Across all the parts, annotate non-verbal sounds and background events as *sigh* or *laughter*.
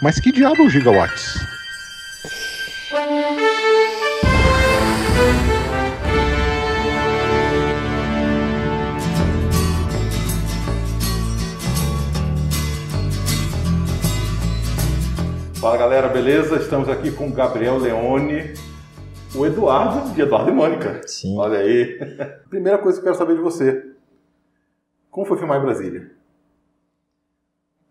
Mas que diabo o gigawatts? Fala galera, beleza? Estamos aqui com o Gabriel Leone, o Eduardo de Eduardo e Mônica. Sim. Olha aí. *laughs* Primeira coisa que eu quero saber de você: como foi filmar em Brasília?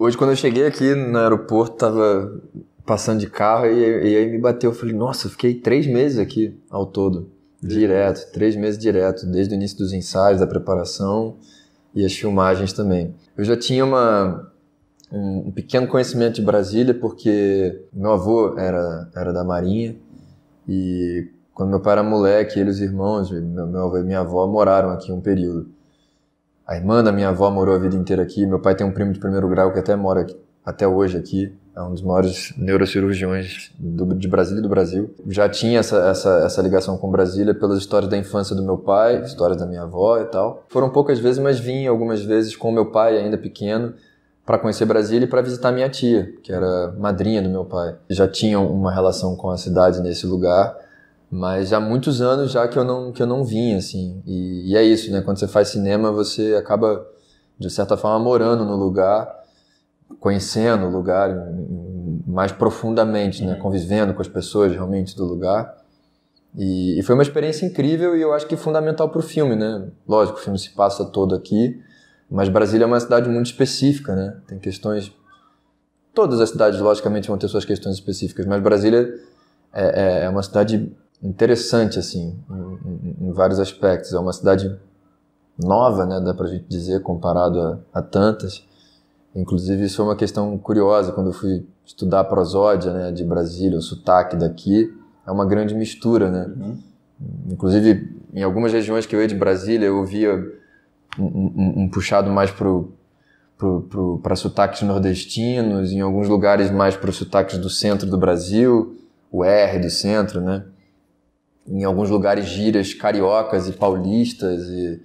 Hoje, quando eu cheguei aqui no aeroporto, tava passando de carro e, e aí me bateu. Eu falei, nossa, eu fiquei três meses aqui ao todo. Direto, três meses direto, desde o início dos ensaios, da preparação e as filmagens também. Eu já tinha uma, um, um pequeno conhecimento de Brasília, porque meu avô era, era da Marinha e quando meu pai era moleque, ele e os irmãos, meu, meu avô e minha avó moraram aqui um período. A irmã da minha avó morou a vida inteira aqui. Meu pai tem um primo de primeiro grau que até mora aqui, até hoje aqui. É um dos maiores neurocirurgiões do, de Brasília e do Brasil. Já tinha essa, essa, essa ligação com Brasília pelas histórias da infância do meu pai, histórias da minha avó e tal. Foram poucas vezes, mas vim algumas vezes com meu pai ainda pequeno para conhecer Brasília e para visitar minha tia, que era madrinha do meu pai. Já tinham uma relação com a cidade nesse lugar mas há muitos anos já que eu não, que eu não vim, assim. E, e é isso, né? Quando você faz cinema, você acaba, de certa forma, morando no lugar, conhecendo o lugar mais profundamente, né? Uhum. Convivendo com as pessoas realmente do lugar. E, e foi uma experiência incrível e eu acho que fundamental para o filme, né? Lógico, o filme se passa todo aqui, mas Brasília é uma cidade muito específica, né? Tem questões. Todas as cidades, logicamente, vão ter suas questões específicas, mas Brasília é, é, é uma cidade interessante assim em, em, vários aspectos. É uma cidade nova, né, dá pra gente dizer, comparado a, a tantas. Inclusive isso foi uma questão curiosa quando eu fui estudar a prosódia, né, de Brasília, o sotaque daqui é uma grande mistura, né? Uhum. Inclusive em algumas regiões que eu ia de Brasília eu via um, um, um puxado mais pro para sotaques nordestinos, em alguns lugares mais para os sotaques do centro do Brasil, o R do centro, né? em alguns lugares giras cariocas e paulistas e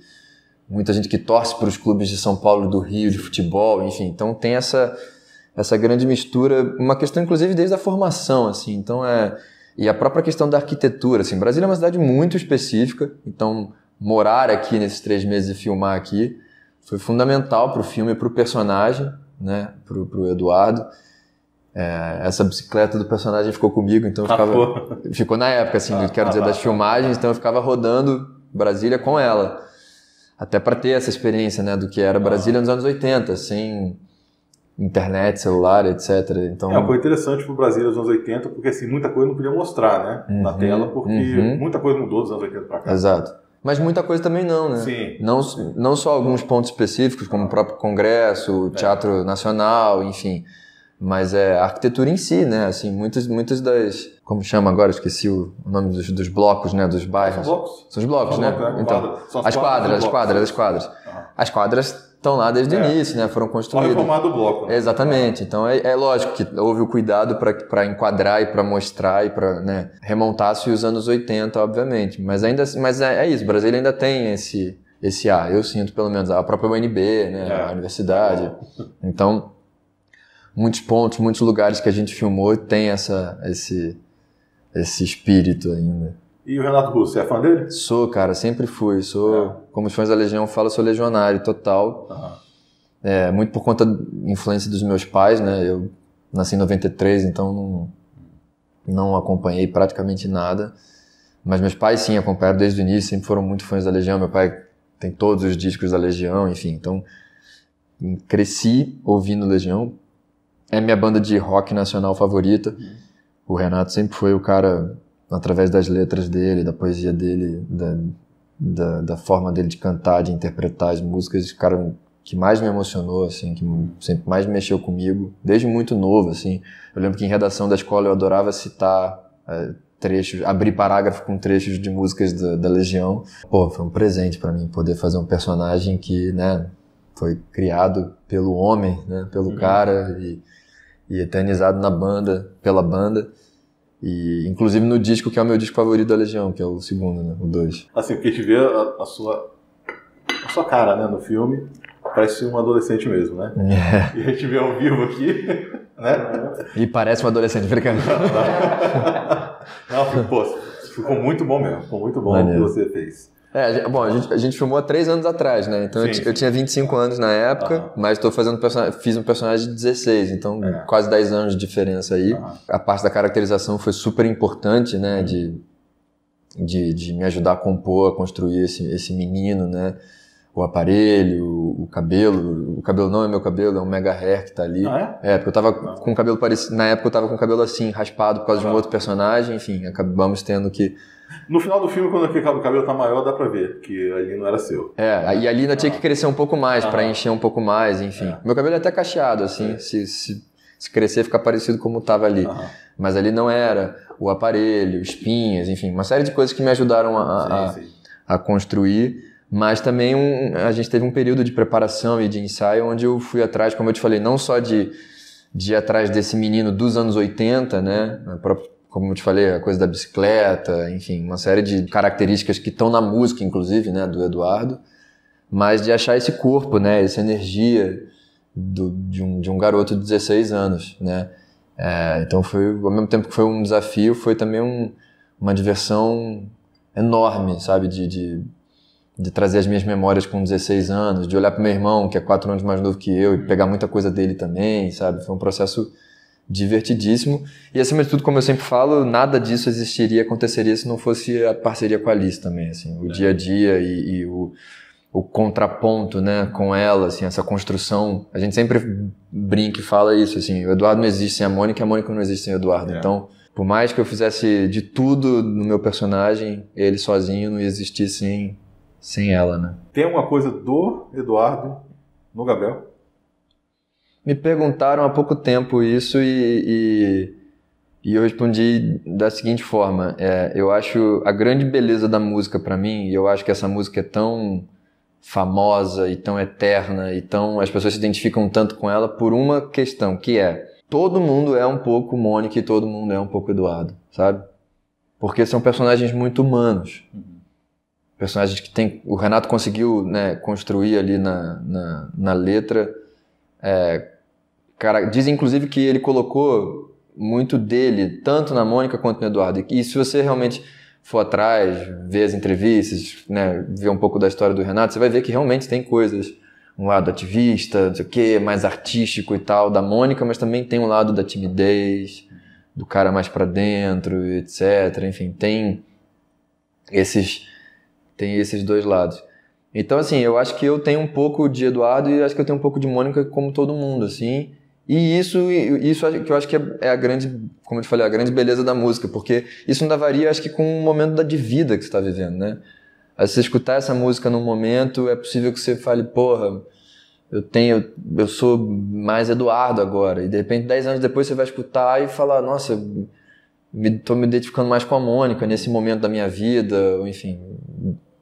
muita gente que torce para os clubes de São Paulo do Rio de futebol, enfim. Então tem essa essa grande mistura, uma questão inclusive desde a formação, assim. Então é e a própria questão da arquitetura, assim. Brasília é uma cidade muito específica, então morar aqui nesses três meses e filmar aqui foi fundamental para o filme, para o personagem, né, para o Eduardo. É, essa bicicleta do personagem ficou comigo, então ficava, ficou na época, assim, ah, quero ah, dizer, ah, das ah. filmagens, então eu ficava rodando Brasília com ela. Até para ter essa experiência, né, do que era ah. Brasília nos anos 80, sem internet, celular, etc. Então... É, coisa interessante pro Brasília nos anos 80, porque assim, muita coisa não podia mostrar, né, uhum, na tela, porque uhum. muita coisa mudou dos anos 80 para cá. Exato. Mas muita coisa também não, né? Sim. Não, não só alguns pontos específicos, como o próprio Congresso, o é. Teatro é. Nacional, enfim. Mas é a arquitetura em si, né? Assim, muitas, muitas das. Como chama agora? Esqueci o nome dos, dos blocos, né? Dos bairros. São blocos? São os blocos, né? né? então, as, quadras, as quadras, as quadras, as quadras estão lá desde é. o início, né? Foram construídas. Foi formado o bloco. Né? Exatamente. É. Então é, é, lógico que houve o cuidado para enquadrar e para mostrar e para né, remontar-se os anos 80, obviamente. Mas ainda assim, mas é, é isso, o Brasil ainda tem esse, esse ar. Eu sinto, pelo menos, a própria UNB, né? É. A universidade. É. Então muitos pontos, muitos lugares que a gente filmou tem essa, esse, esse espírito ainda. E o Renato Russo, é fã dele? Sou, cara, sempre fui. Sou, é. como os fãs da Legião falam, sou legionário total. Uhum. É, muito por conta da influência dos meus pais, né? Eu nasci em 93, então não, não acompanhei praticamente nada. Mas meus pais sim acompanharam desde o início, sempre foram muito fãs da Legião. Meu pai tem todos os discos da Legião, enfim. Então cresci ouvindo Legião, é minha banda de rock nacional favorita. Uhum. O Renato sempre foi o cara, através das letras dele, da poesia dele, da, da, da forma dele de cantar, de interpretar as músicas, o cara que mais me emocionou, assim, que sempre mais mexeu comigo, desde muito novo, assim. Eu lembro que em redação da escola eu adorava citar é, trechos, abrir parágrafo com trechos de músicas da, da Legião. Pô, foi um presente para mim poder fazer um personagem que, né, foi criado pelo homem, né, pelo uhum. cara e e eternizado na banda, pela banda. E, inclusive no disco que é o meu disco favorito da Legião, que é o segundo, né? O 2. Assim, porque a gente vê a, a, sua, a sua cara, né? No filme, parece um adolescente mesmo, né? É. E a gente vê ao vivo aqui, *laughs* né? E parece um adolescente, brincando. *laughs* Não, não pô, ficou muito bom mesmo. Ficou muito bom Maneiro. o que você fez. É, bom, a gente, a gente filmou há três anos atrás, né? Então sim, eu, eu tinha 25 anos na época, uhum. mas tô fazendo fiz um personagem de 16, então é. quase 10 anos de diferença aí. Uhum. A parte da caracterização foi super importante, né? Uhum. De, de, de, me ajudar a compor, a construir esse, esse menino, né? o aparelho, o cabelo. O cabelo não é meu cabelo, é um mega hair que tá ali. Ah, é? é? porque eu tava com o cabelo parecido. Na época eu tava com o cabelo assim, raspado por causa de um outro personagem, enfim, acabamos tendo que no final do filme, quando aquele cabelo tá maior, dá pra ver que ali não era seu. É, e ali ainda tinha que crescer um pouco mais, ah. para encher um pouco mais, enfim. É. Meu cabelo é até cacheado, assim, é. se, se, se, crescer fica parecido como tava ali. Ah. Mas ali não era. O aparelho, espinhas, enfim, uma série de coisas que me ajudaram a, sim, sim. a, a construir mas também um, a gente teve um período de preparação e de ensaio onde eu fui atrás, como eu te falei, não só de, de ir atrás desse menino dos anos 80, né? O próprio como eu te falei, a coisa da bicicleta, enfim, uma série de características que estão na música, inclusive, né, do Eduardo, mas de achar esse corpo, né, essa energia do, de, um, de um garoto de 16 anos, né. É, então foi, ao mesmo tempo que foi um desafio, foi também um, uma diversão enorme, sabe, de, de, de, trazer as minhas memórias com 16 anos, de olhar para meu irmão, que é quatro anos mais novo que eu, e pegar muita coisa dele também, sabe, foi um processo divertidíssimo. E acima de tudo, como eu sempre falo, nada disso existiria, aconteceria se não fosse a parceria com a Alice também, assim, o é. dia a é. dia e, e o, o, contraponto, né, com ela, assim, essa construção. A gente sempre brinca e fala isso, assim, o Eduardo não existe sem a Mônica, a Mônica não existe sem o Eduardo. É. Então, por mais que eu fizesse de tudo no meu personagem, ele sozinho não existisse sem, sem ela, né? Tem uma coisa do Eduardo no Gabriel? Me perguntaram há pouco tempo isso e, e, e eu respondi da seguinte forma: é, eu acho a grande beleza da música para mim, e eu acho que essa música é tão famosa e tão eterna e tão as pessoas se identificam tanto com ela por uma questão que é todo mundo é um pouco Mônica e todo mundo é um pouco Eduardo, sabe? Porque são personagens muito humanos, uhum. personagens que tem o Renato conseguiu né, construir ali na, na, na letra é, Cara, diz inclusive que ele colocou muito dele, tanto na Mônica quanto no Eduardo. E se você realmente for atrás, ver as entrevistas, né, ver um pouco da história do Renato, você vai ver que realmente tem coisas, um lado ativista, não sei o quê, mais artístico e tal, da Mônica, mas também tem um lado da timidez, do cara mais para dentro, etc. Enfim, tem esses tem esses dois lados. Então, assim, eu acho que eu tenho um pouco de Eduardo e acho que eu tenho um pouco de Mônica, como todo mundo, assim. E isso, isso que eu acho que é, é a grande, como eu te falei, a grande beleza da música, porque isso ainda varia, acho que, com o momento de vida que você está vivendo, né? Aí você escutar essa música num momento, é possível que você fale, porra, eu tenho, eu sou mais Eduardo agora. E de repente, 10 anos depois, você vai escutar e falar, nossa, estou me, identificando mais com a Mônica nesse momento da minha vida, enfim,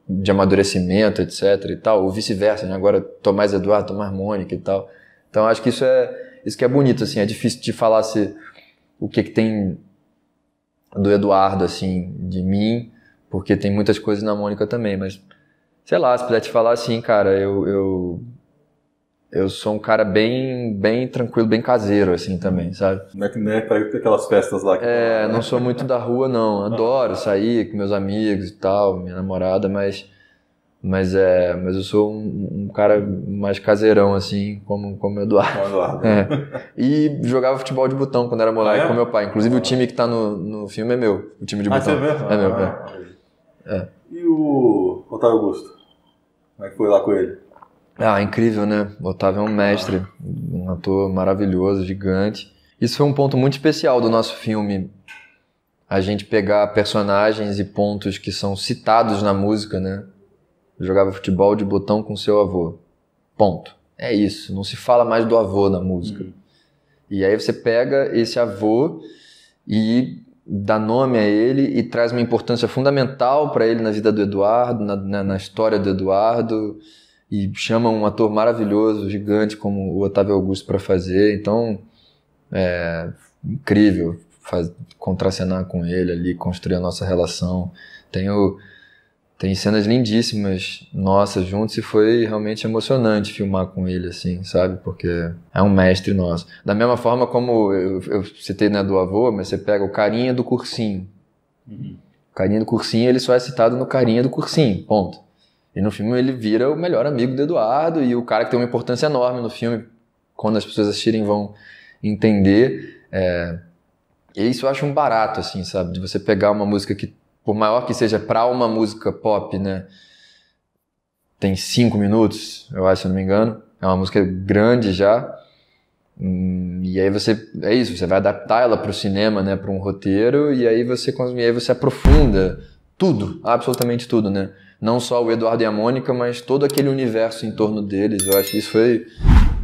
de amadurecimento, etc e tal, ou vice-versa, né? Agora estou mais Eduardo, estou mais Mônica e tal. Então, acho que isso é isso que é bonito, assim, é difícil de falar se, o que, que tem do Eduardo, assim, de mim, porque tem muitas coisas na Mônica também, mas sei lá, se puder te falar assim, cara, eu, eu eu sou um cara bem bem tranquilo, bem caseiro assim também, sabe? Não é que nem é para aquelas festas lá. Que... É, não sou muito da rua não. Adoro sair com meus amigos e tal, minha namorada, mas mas, é, mas eu sou um, um, cara mais caseirão, assim, como, como o Eduardo. Como Eduardo. *laughs* É. Né? E jogava futebol de botão quando era moleque ah, é? com meu pai. Inclusive o ah. time que tá no, no filme é meu, o time de ah, botão. Você é, mesmo? é meu, ah, é. é. E o Otávio Augusto? Como é que foi lá com ele? Ah, incrível, né? O Otávio é um mestre, um ator maravilhoso, gigante. Isso foi um ponto muito especial do nosso filme, a gente pegar personagens e pontos que são citados na música, né? jogava futebol de botão com seu avô. Ponto. É isso. Não se fala mais do avô na música. Uhum. E aí você pega esse avô e dá nome a ele e traz uma importância fundamental para ele na vida do Eduardo, na, na, na, história do Eduardo, e chama um ator maravilhoso, gigante como o Otávio Augusto para fazer. Então, é incrível faz, contracenar com ele ali, construir a nossa relação. Tenho tem cenas lindíssimas nossas juntos e foi realmente emocionante filmar com ele, assim, sabe? Porque é um mestre nosso. Da mesma forma como eu, eu citei né, do avô, mas você pega o carinha do cursinho. Uhum. O carinha do cursinho, ele só é citado no carinha do cursinho, ponto. E no filme ele vira o melhor amigo do Eduardo e o cara que tem uma importância enorme no filme, quando as pessoas assistirem vão entender. É... E isso eu acho um barato, assim, sabe? De você pegar uma música que por maior que seja para uma música pop, né? Tem cinco minutos, eu acho, se não me engano. É uma música grande já. Hum, e aí você é isso, você vai adaptar ela para o cinema, né, para um roteiro e aí você e aí você aprofunda tudo, absolutamente tudo, né? Não só o Eduardo e a Mônica, mas todo aquele universo em torno deles. Eu acho que isso foi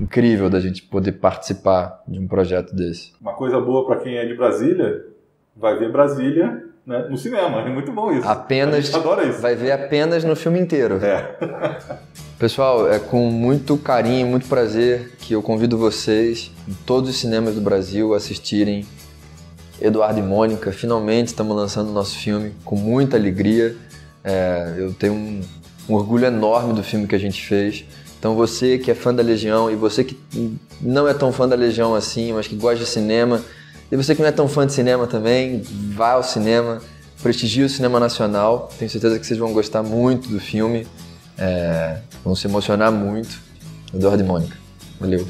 incrível da gente poder participar de um projeto desse. Uma coisa boa para quem é de Brasília, vai ver Brasília né, no cinema. É muito bom isso. Apenas. adora isso. Vai ver apenas no filme inteiro. É. *laughs* Pessoal, é com muito carinho, muito prazer que eu convido vocês, em todos os cinemas do Brasil, a assistirem Eduardo e Mônica. Finalmente estamos lançando o nosso filme com muita alegria. É, eu tenho um, um orgulho enorme do filme que a gente fez. Então você que é fã da Legião e você que não é tão fã da Legião assim, mas que gosta de cinema e você que não é tão fã de cinema também, vá ao cinema, prestigie o cinema nacional. Tenho certeza que vocês vão gostar muito do filme, é, vão se emocionar muito. Eduardo e Mônica. Valeu.